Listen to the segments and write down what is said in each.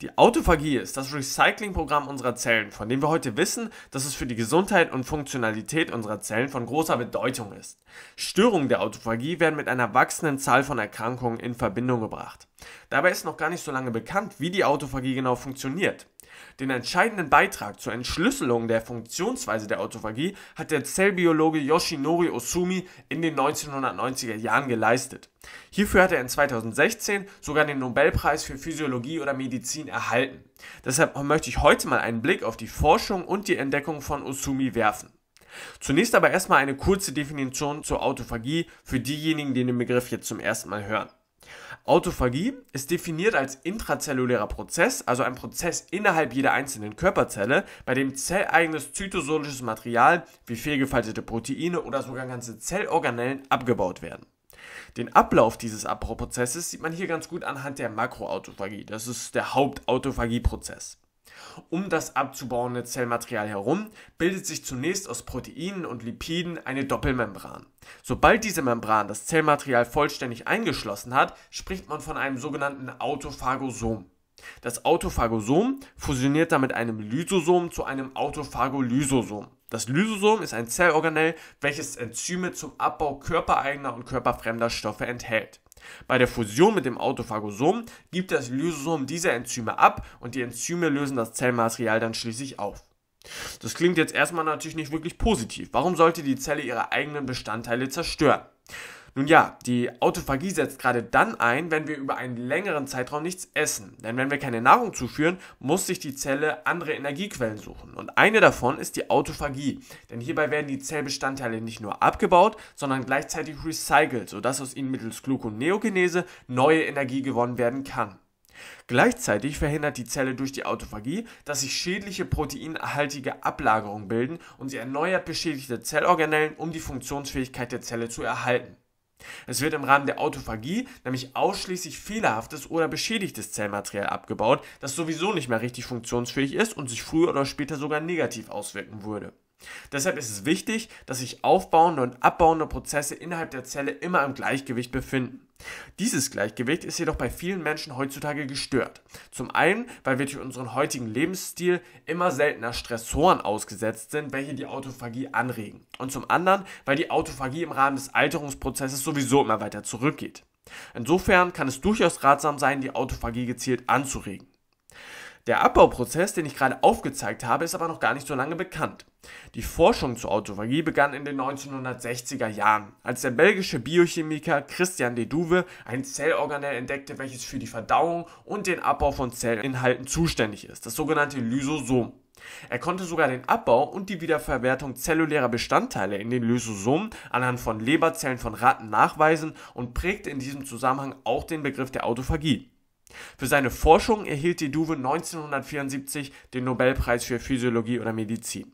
Die Autophagie ist das Recyclingprogramm unserer Zellen, von dem wir heute wissen, dass es für die Gesundheit und Funktionalität unserer Zellen von großer Bedeutung ist. Störungen der Autophagie werden mit einer wachsenden Zahl von Erkrankungen in Verbindung gebracht. Dabei ist noch gar nicht so lange bekannt, wie die Autophagie genau funktioniert. Den entscheidenden Beitrag zur Entschlüsselung der Funktionsweise der Autophagie hat der Zellbiologe Yoshinori Osumi in den 1990er Jahren geleistet. Hierfür hat er in 2016 sogar den Nobelpreis für Physiologie oder Medizin erhalten. Deshalb möchte ich heute mal einen Blick auf die Forschung und die Entdeckung von Osumi werfen. Zunächst aber erstmal eine kurze Definition zur Autophagie für diejenigen, die den Begriff jetzt zum ersten Mal hören. Autophagie ist definiert als intrazellulärer Prozess, also ein Prozess innerhalb jeder einzelnen Körperzelle, bei dem zelleigenes zytosolisches Material wie fehlgefaltete Proteine oder sogar ganze Zellorganellen abgebaut werden. Den Ablauf dieses Abbauprozesses sieht man hier ganz gut anhand der Makroautophagie. Das ist der Hauptautophagieprozess. Um das abzubauende Zellmaterial herum bildet sich zunächst aus Proteinen und Lipiden eine Doppelmembran. Sobald diese Membran das Zellmaterial vollständig eingeschlossen hat, spricht man von einem sogenannten Autophagosom. Das Autophagosom fusioniert dann mit einem Lysosom zu einem Autophagolysosom. Das Lysosom ist ein Zellorganell, welches Enzyme zum Abbau körpereigener und körperfremder Stoffe enthält. Bei der Fusion mit dem Autophagosom gibt das Lysosom diese Enzyme ab und die Enzyme lösen das Zellmaterial dann schließlich auf. Das klingt jetzt erstmal natürlich nicht wirklich positiv. Warum sollte die Zelle ihre eigenen Bestandteile zerstören? Nun ja, die Autophagie setzt gerade dann ein, wenn wir über einen längeren Zeitraum nichts essen. Denn wenn wir keine Nahrung zuführen, muss sich die Zelle andere Energiequellen suchen. Und eine davon ist die Autophagie. Denn hierbei werden die Zellbestandteile nicht nur abgebaut, sondern gleichzeitig recycelt, sodass aus ihnen mittels Gluconeogenese neue Energie gewonnen werden kann. Gleichzeitig verhindert die Zelle durch die Autophagie, dass sich schädliche proteinhaltige Ablagerungen bilden und sie erneuert beschädigte Zellorganellen, um die Funktionsfähigkeit der Zelle zu erhalten. Es wird im Rahmen der Autophagie nämlich ausschließlich fehlerhaftes oder beschädigtes Zellmaterial abgebaut, das sowieso nicht mehr richtig funktionsfähig ist und sich früher oder später sogar negativ auswirken würde. Deshalb ist es wichtig, dass sich aufbauende und abbauende Prozesse innerhalb der Zelle immer im Gleichgewicht befinden. Dieses Gleichgewicht ist jedoch bei vielen Menschen heutzutage gestört. Zum einen, weil wir durch unseren heutigen Lebensstil immer seltener Stressoren ausgesetzt sind, welche die Autophagie anregen. Und zum anderen, weil die Autophagie im Rahmen des Alterungsprozesses sowieso immer weiter zurückgeht. Insofern kann es durchaus ratsam sein, die Autophagie gezielt anzuregen. Der Abbauprozess, den ich gerade aufgezeigt habe, ist aber noch gar nicht so lange bekannt. Die Forschung zur Autophagie begann in den 1960er Jahren, als der belgische Biochemiker Christian de Duve ein Zellorganell entdeckte, welches für die Verdauung und den Abbau von Zellinhalten zuständig ist, das sogenannte Lysosom. Er konnte sogar den Abbau und die Wiederverwertung zellulärer Bestandteile in den Lysosomen anhand von Leberzellen von Ratten nachweisen und prägte in diesem Zusammenhang auch den Begriff der Autophagie. Für seine Forschung erhielt die Duwe 1974 den Nobelpreis für Physiologie oder Medizin.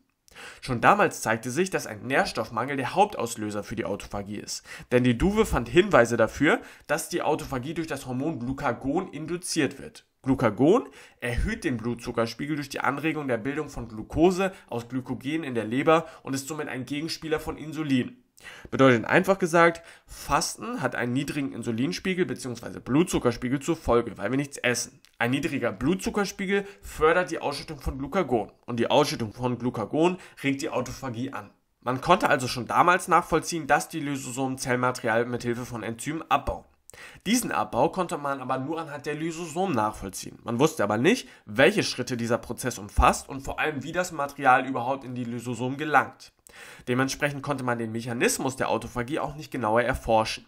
Schon damals zeigte sich, dass ein Nährstoffmangel der Hauptauslöser für die Autophagie ist, denn die Duwe fand Hinweise dafür, dass die Autophagie durch das Hormon Glucagon induziert wird. Glucagon erhöht den Blutzuckerspiegel durch die Anregung der Bildung von Glucose aus Glykogen in der Leber und ist somit ein Gegenspieler von Insulin. Bedeutet einfach gesagt, Fasten hat einen niedrigen Insulinspiegel bzw. Blutzuckerspiegel zur Folge, weil wir nichts essen. Ein niedriger Blutzuckerspiegel fördert die Ausschüttung von Glucagon und die Ausschüttung von Glucagon regt die Autophagie an. Man konnte also schon damals nachvollziehen, dass die Lysosomen Zellmaterial mit Hilfe von Enzymen abbauen. Diesen Abbau konnte man aber nur anhand der Lysosomen nachvollziehen. Man wusste aber nicht, welche Schritte dieser Prozess umfasst und vor allem, wie das Material überhaupt in die Lysosomen gelangt. Dementsprechend konnte man den Mechanismus der Autophagie auch nicht genauer erforschen.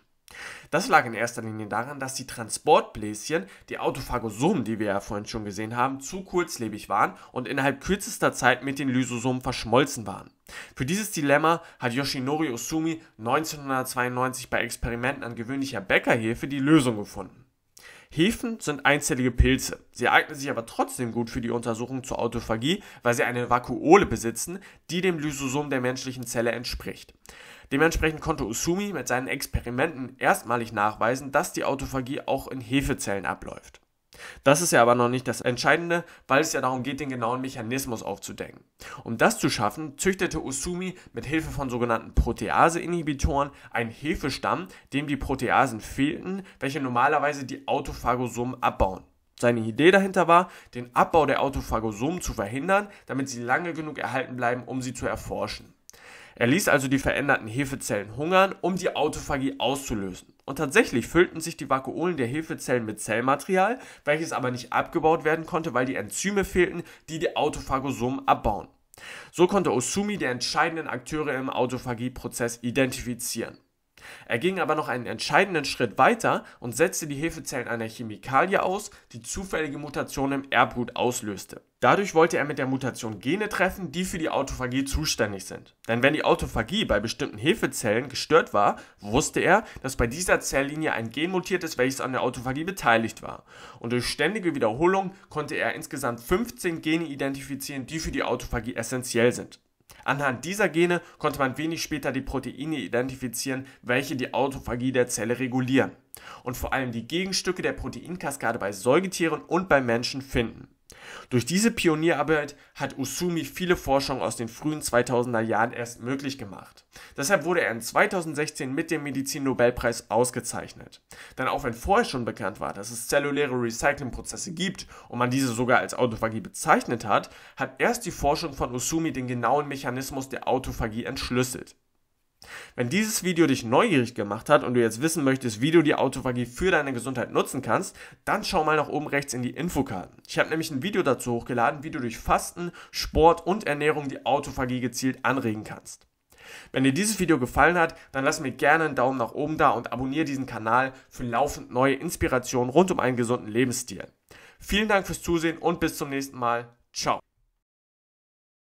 Das lag in erster Linie daran, dass die Transportbläschen, die Autophagosomen, die wir ja vorhin schon gesehen haben, zu kurzlebig waren und innerhalb kürzester Zeit mit den Lysosomen verschmolzen waren. Für dieses Dilemma hat Yoshinori Osumi 1992 bei Experimenten an gewöhnlicher Bäckerhefe die Lösung gefunden. Hefen sind einzellige Pilze. Sie eignen sich aber trotzdem gut für die Untersuchung zur Autophagie, weil sie eine Vakuole besitzen, die dem Lysosom der menschlichen Zelle entspricht. Dementsprechend konnte Usumi mit seinen Experimenten erstmalig nachweisen, dass die Autophagie auch in Hefezellen abläuft. Das ist ja aber noch nicht das Entscheidende, weil es ja darum geht, den genauen Mechanismus aufzudecken. Um das zu schaffen, züchtete Usumi mit Hilfe von sogenannten Protease-Inhibitoren einen Hefestamm, dem die Proteasen fehlten, welche normalerweise die Autophagosomen abbauen. Seine Idee dahinter war, den Abbau der Autophagosomen zu verhindern, damit sie lange genug erhalten bleiben, um sie zu erforschen. Er ließ also die veränderten Hefezellen hungern, um die Autophagie auszulösen. Und tatsächlich füllten sich die Vakuolen der Hefezellen mit Zellmaterial, welches aber nicht abgebaut werden konnte, weil die Enzyme fehlten, die die Autophagosomen abbauen. So konnte Osumi die entscheidenden Akteure im Autophagieprozess identifizieren. Er ging aber noch einen entscheidenden Schritt weiter und setzte die Hefezellen einer Chemikalie aus, die zufällige Mutationen im Erbgut auslöste. Dadurch wollte er mit der Mutation Gene treffen, die für die Autophagie zuständig sind. Denn wenn die Autophagie bei bestimmten Hefezellen gestört war, wusste er, dass bei dieser Zelllinie ein Gen mutiert ist, welches an der Autophagie beteiligt war. Und durch ständige Wiederholung konnte er insgesamt 15 Gene identifizieren, die für die Autophagie essentiell sind. Anhand dieser Gene konnte man wenig später die Proteine identifizieren, welche die Autophagie der Zelle regulieren und vor allem die Gegenstücke der Proteinkaskade bei Säugetieren und bei Menschen finden durch diese Pionierarbeit hat Usumi viele Forschungen aus den frühen 2000er Jahren erst möglich gemacht. Deshalb wurde er in 2016 mit dem Medizin-Nobelpreis ausgezeichnet. Denn auch wenn vorher schon bekannt war, dass es zelluläre Recyclingprozesse gibt und man diese sogar als Autophagie bezeichnet hat, hat erst die Forschung von Usumi den genauen Mechanismus der Autophagie entschlüsselt. Wenn dieses Video dich neugierig gemacht hat und du jetzt wissen möchtest, wie du die Autophagie für deine Gesundheit nutzen kannst, dann schau mal nach oben rechts in die Infokarten. Ich habe nämlich ein Video dazu hochgeladen, wie du durch Fasten, Sport und Ernährung die Autophagie gezielt anregen kannst. Wenn dir dieses Video gefallen hat, dann lass mir gerne einen Daumen nach oben da und abonniere diesen Kanal für laufend neue Inspirationen rund um einen gesunden Lebensstil. Vielen Dank fürs Zusehen und bis zum nächsten Mal. Ciao.